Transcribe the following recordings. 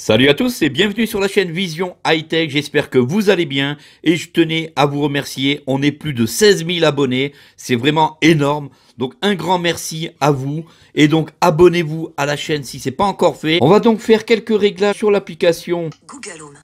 Salut à tous et bienvenue sur la chaîne Vision High Tech. J'espère que vous allez bien et je tenais à vous remercier. On est plus de 16 000 abonnés. C'est vraiment énorme. Donc un grand merci à vous et donc abonnez-vous à la chaîne si ce c'est pas encore fait. On va donc faire quelques réglages sur l'application Google Home.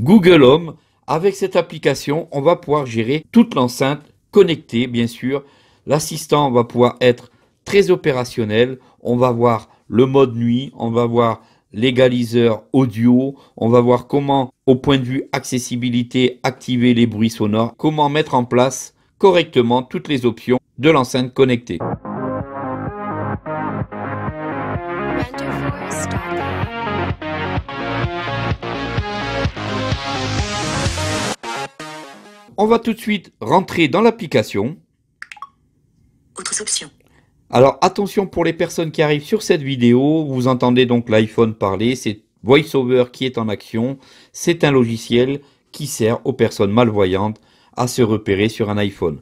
Google Home. Avec cette application, on va pouvoir gérer toute l'enceinte connectée, bien sûr. L'assistant va pouvoir être très opérationnel. On va voir le mode nuit. On va voir l'égaliseur audio. On va voir comment, au point de vue accessibilité, activer les bruits sonores, comment mettre en place correctement toutes les options de l'enceinte connectée. On va tout de suite rentrer dans l'application. Autres options. Alors attention pour les personnes qui arrivent sur cette vidéo, vous entendez donc l'iPhone parler, c'est VoiceOver qui est en action, c'est un logiciel qui sert aux personnes malvoyantes à se repérer sur un iPhone.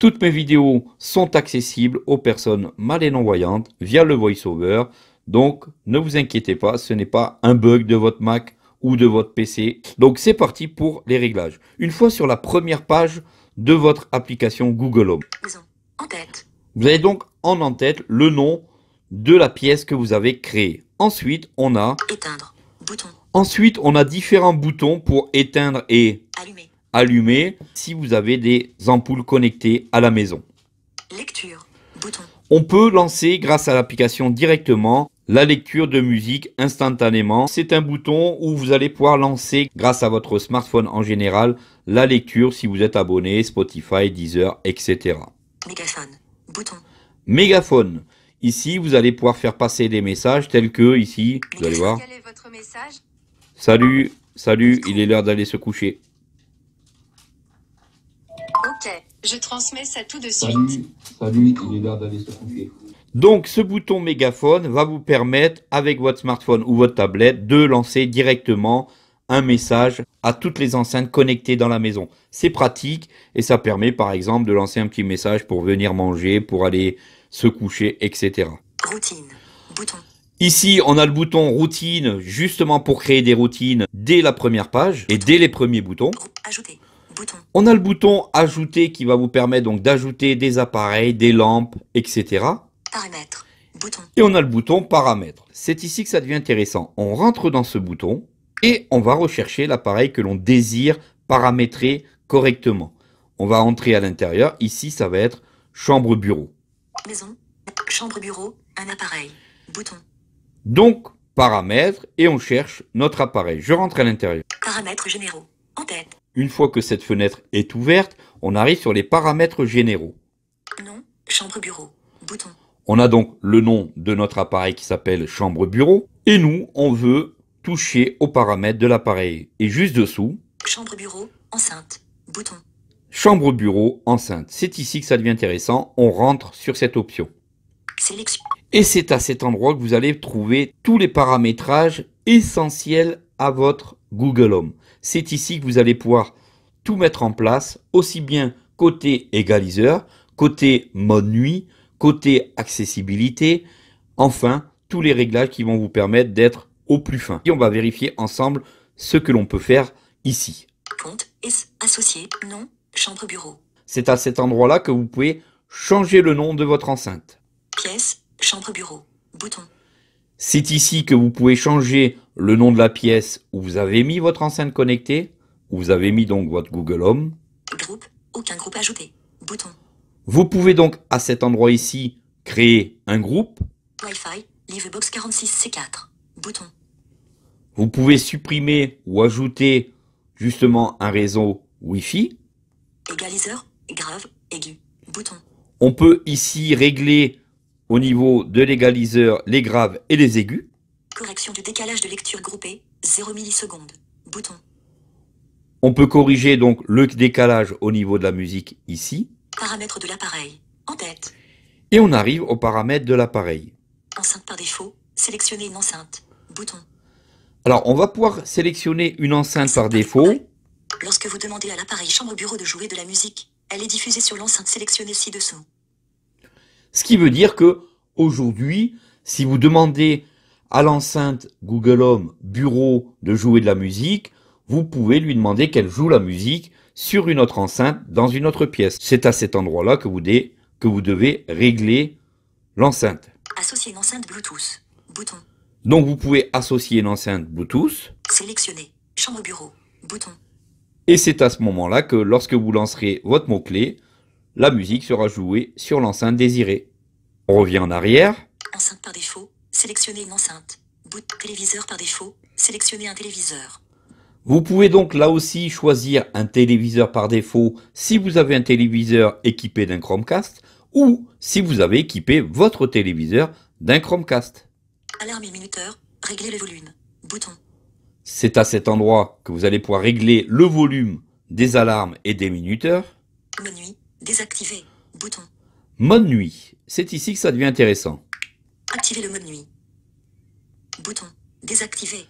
Toutes mes vidéos sont accessibles aux personnes mal et non-voyantes via le VoiceOver, donc ne vous inquiétez pas, ce n'est pas un bug de votre Mac ou de votre PC. Donc c'est parti pour les réglages. Une fois sur la première page de votre application Google Home. En tête. Vous avez donc en en tête le nom de la pièce que vous avez créée. Ensuite, on a éteindre bouton. Ensuite, on a différents boutons pour éteindre et allumer. si vous avez des ampoules connectées à la maison. Lecture bouton. On peut lancer grâce à l'application directement la lecture de musique instantanément. C'est un bouton où vous allez pouvoir lancer grâce à votre smartphone en général la lecture si vous êtes abonné Spotify, Deezer, etc. Bouton. Mégaphone. Ici, vous allez pouvoir faire passer des messages tels que, ici, vous allez voir. Salut, salut, il est l'heure d'aller se coucher. Ok, je transmets ça tout de suite. salut il est l'heure d'aller se coucher. Donc, ce bouton mégaphone va vous permettre, avec votre smartphone ou votre tablette, de lancer directement un message à toutes les enceintes connectées dans la maison. C'est pratique et ça permet par exemple de lancer un petit message pour venir manger, pour aller se coucher, etc. Routine. Ici, on a le bouton routine justement pour créer des routines dès la première page et dès les premiers boutons. On a le bouton ajouter qui va vous permettre donc d'ajouter des appareils, des lampes, etc. Paramètres. Et on a le bouton paramètres. C'est ici que ça devient intéressant. On rentre dans ce bouton et on va rechercher l'appareil que l'on désire paramétrer correctement. On va entrer à l'intérieur. Ici, ça va être chambre bureau. Maison, chambre bureau, un appareil, bouton. Donc, paramètres et on cherche notre appareil. Je rentre à l'intérieur. Paramètres généraux, en tête. Une fois que cette fenêtre est ouverte, on arrive sur les paramètres généraux. Nom, chambre bureau, bouton. On a donc le nom de notre appareil qui s'appelle chambre bureau. Et nous, on veut toucher aux paramètres de l'appareil et juste dessous, chambre bureau, enceinte, bouton. Chambre bureau, enceinte. C'est ici que ça devient intéressant, on rentre sur cette option. Et c'est à cet endroit que vous allez trouver tous les paramétrages essentiels à votre Google Home. C'est ici que vous allez pouvoir tout mettre en place, aussi bien côté égaliseur, côté mode nuit, côté accessibilité, enfin tous les réglages qui vont vous permettre d'être au plus fin. Et on va vérifier ensemble ce que l'on peut faire ici. Compte, associé, chambre bureau. C'est à cet endroit-là que vous pouvez changer le nom de votre enceinte. Pièce, chambre bureau, bouton. C'est ici que vous pouvez changer le nom de la pièce où vous avez mis votre enceinte connectée, où vous avez mis donc votre Google Home. Groupe, aucun groupe ajouté, bouton. Vous pouvez donc à cet endroit ici créer un groupe. Wi-Fi, LiveBox 46C4. Bouton. Vous pouvez supprimer ou ajouter justement un réseau Wi-Fi. Égaliseur, grave, aigu, bouton. On peut ici régler au niveau de l'égaliseur les graves et les aigus. Correction du décalage de lecture groupée, 0 millisecondes, bouton. On peut corriger donc le décalage au niveau de la musique ici. Paramètres de l'appareil, en tête. Et on arrive aux paramètres de l'appareil. Enceinte par défaut, sélectionnez une enceinte. Bouton. Alors, on va pouvoir sélectionner une enceinte par défaut. Lorsque vous demandez à l'appareil chambre bureau de jouer de la musique, elle est diffusée sur l'enceinte sélectionnée ci-dessous. Ce qui veut dire que aujourd'hui, si vous demandez à l'enceinte Google Home bureau de jouer de la musique, vous pouvez lui demander qu'elle joue la musique sur une autre enceinte dans une autre pièce. C'est à cet endroit-là que, que vous devez régler l'enceinte. Associer une enceinte Bluetooth. Bouton. Donc vous pouvez associer l'enceinte Bluetooth. Sélectionner chambre bureau, bouton. Et c'est à ce moment-là que lorsque vous lancerez votre mot-clé, la musique sera jouée sur l'enceinte désirée. On revient en arrière. Enceinte par défaut, sélectionner une enceinte. Bout téléviseur par défaut, sélectionner un téléviseur. Vous pouvez donc là aussi choisir un téléviseur par défaut si vous avez un téléviseur équipé d'un Chromecast ou si vous avez équipé votre téléviseur d'un Chromecast. Alarme et minuteur. Régler le volume. Bouton. C'est à cet endroit que vous allez pouvoir régler le volume des alarmes et des minuteurs. Mode nuit. Désactiver. Bouton. Mode nuit. C'est ici que ça devient intéressant. Activer le mode nuit. Bouton. Désactiver.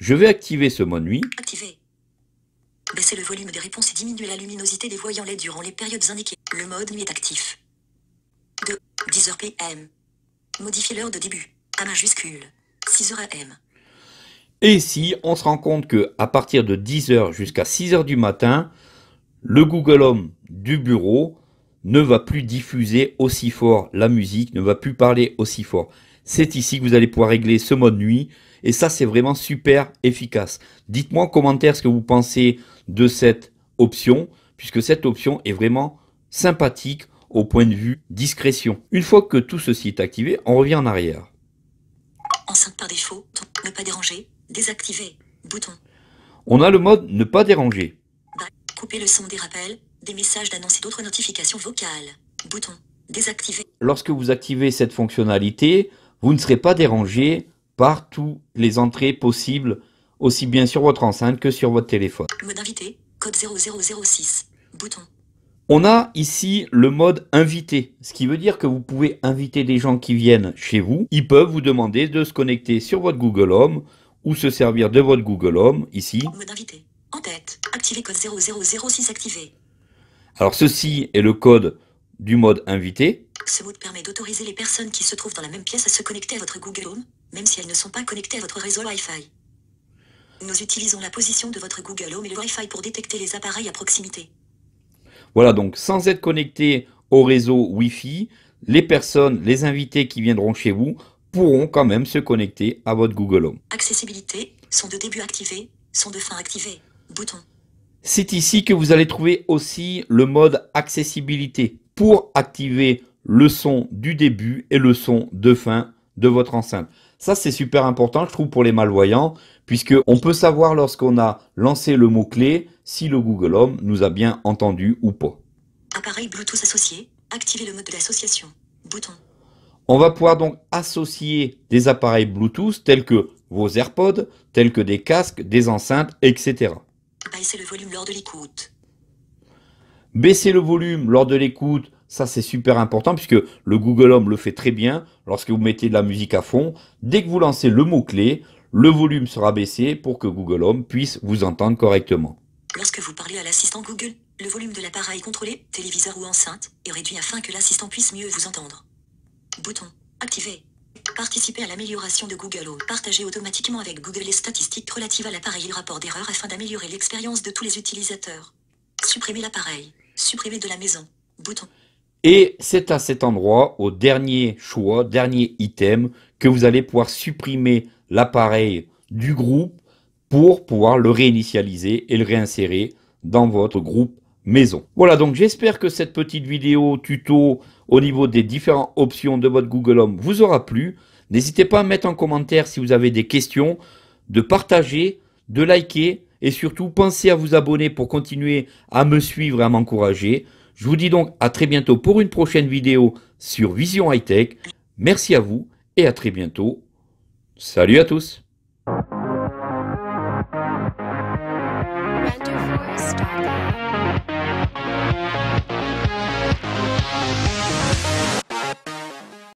Je vais activer ce mode nuit. Activer. Baisser le volume des réponses et diminuer la luminosité des voyants LED durant les périodes indiquées. Le mode nuit est actif. De 10h PM. Modifier l'heure de début majuscule. 6 Et si on se rend compte que à partir de 10h jusqu'à 6h du matin, le Google Home du bureau ne va plus diffuser aussi fort la musique, ne va plus parler aussi fort. C'est ici que vous allez pouvoir régler ce mode nuit et ça c'est vraiment super efficace. Dites-moi en commentaire ce que vous pensez de cette option puisque cette option est vraiment sympathique au point de vue discrétion. Une fois que tout ceci est activé, on revient en arrière par défaut, ne pas déranger, désactiver, bouton. On a le mode ne pas déranger. Bah, couper le son des rappels, des messages d'annonce et d'autres notifications vocales. Bouton. Désactiver. Lorsque vous activez cette fonctionnalité, vous ne serez pas dérangé par tous les entrées possibles, aussi bien sur votre enceinte que sur votre téléphone. Mode invité, code 0006. Bouton. On a ici le mode invité, ce qui veut dire que vous pouvez inviter des gens qui viennent chez vous. Ils peuvent vous demander de se connecter sur votre Google Home ou se servir de votre Google Home ici. Mode invité. En tête. Activer code 0006. activé. Alors ceci est le code du mode invité. Ce mode permet d'autoriser les personnes qui se trouvent dans la même pièce à se connecter à votre Google Home, même si elles ne sont pas connectées à votre réseau Wi-Fi. Nous utilisons la position de votre Google Home et le Wi-Fi pour détecter les appareils à proximité. Voilà, donc sans être connecté au réseau Wi-Fi, les personnes, les invités qui viendront chez vous pourront quand même se connecter à votre Google Home. Accessibilité, son de début activé, son de fin activé, bouton. C'est ici que vous allez trouver aussi le mode accessibilité pour activer le son du début et le son de fin de votre enceinte. Ça, c'est super important, je trouve, pour les malvoyants, puisque on peut savoir lorsqu'on a lancé le mot-clé si le Google Home nous a bien entendu ou pas. Appareil Bluetooth associé, activez le mode d'association. Bouton. On va pouvoir donc associer des appareils Bluetooth tels que vos AirPods, tels que des casques, des enceintes, etc. Baisser le volume lors de l'écoute. Baisser le volume lors de l'écoute ça, c'est super important puisque le Google Home le fait très bien. Lorsque vous mettez de la musique à fond, dès que vous lancez le mot-clé, le volume sera baissé pour que Google Home puisse vous entendre correctement. Lorsque vous parlez à l'assistant Google, le volume de l'appareil contrôlé, téléviseur ou enceinte, est réduit afin que l'assistant puisse mieux vous entendre. Bouton. Activer. Participer à l'amélioration de Google Home. Partager automatiquement avec Google les statistiques relatives à l'appareil et le rapport d'erreur afin d'améliorer l'expérience de tous les utilisateurs. Supprimer l'appareil. Supprimer de la maison. Bouton. Et c'est à cet endroit, au dernier choix, dernier item, que vous allez pouvoir supprimer l'appareil du groupe pour pouvoir le réinitialiser et le réinsérer dans votre groupe maison. Voilà, donc j'espère que cette petite vidéo tuto au niveau des différentes options de votre Google Home vous aura plu. N'hésitez pas à mettre en commentaire si vous avez des questions, de partager, de liker et surtout pensez à vous abonner pour continuer à me suivre et à m'encourager. Je vous dis donc à très bientôt pour une prochaine vidéo sur Vision High Tech. Merci à vous et à très bientôt. Salut à tous